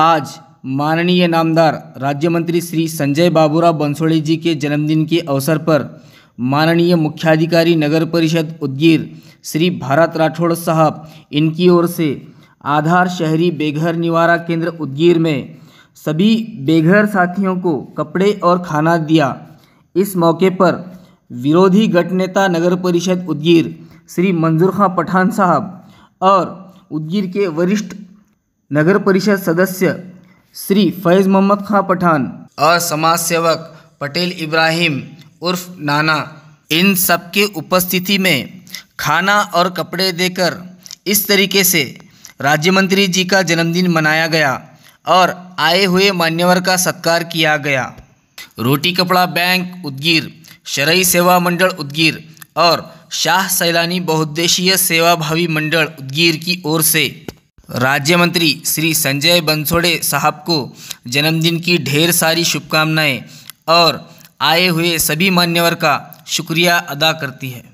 आज माननीय नामदार राज्य मंत्री श्री संजय बाबूराव बंसोड़े जी के जन्मदिन के अवसर पर माननीय मुख्याधिकारी नगर परिषद उदगीर श्री भारत राठौड़ साहब इनकी ओर से आधार शहरी बेघर निवारा केंद्र उदगीर में सभी बेघर साथियों को कपड़े और खाना दिया इस मौके पर विरोधी गट नेता नगर परिषद उदगीर श्री मंजूर खां पठान साहब और उदगीर के वरिष्ठ नगर परिषद सदस्य श्री फैज़ मोहम्मद खां पठान और समाज सेवक पटेल इब्राहिम उर्फ नाना इन सब के उपस्थिति में खाना और कपड़े देकर इस तरीके से राज्य मंत्री जी का जन्मदिन मनाया गया और आए हुए मान्यवर का सत्कार किया गया रोटी कपड़ा बैंक उदगीर शरई सेवा मंडल उदगीर और शाह सैलानी बहुद्देशीय सेवाभावी मंडल उदगीर की ओर से राज्य मंत्री श्री संजय बंसोड़े साहब को जन्मदिन की ढेर सारी शुभकामनाएं और आए हुए सभी मान्यवर का शुक्रिया अदा करती है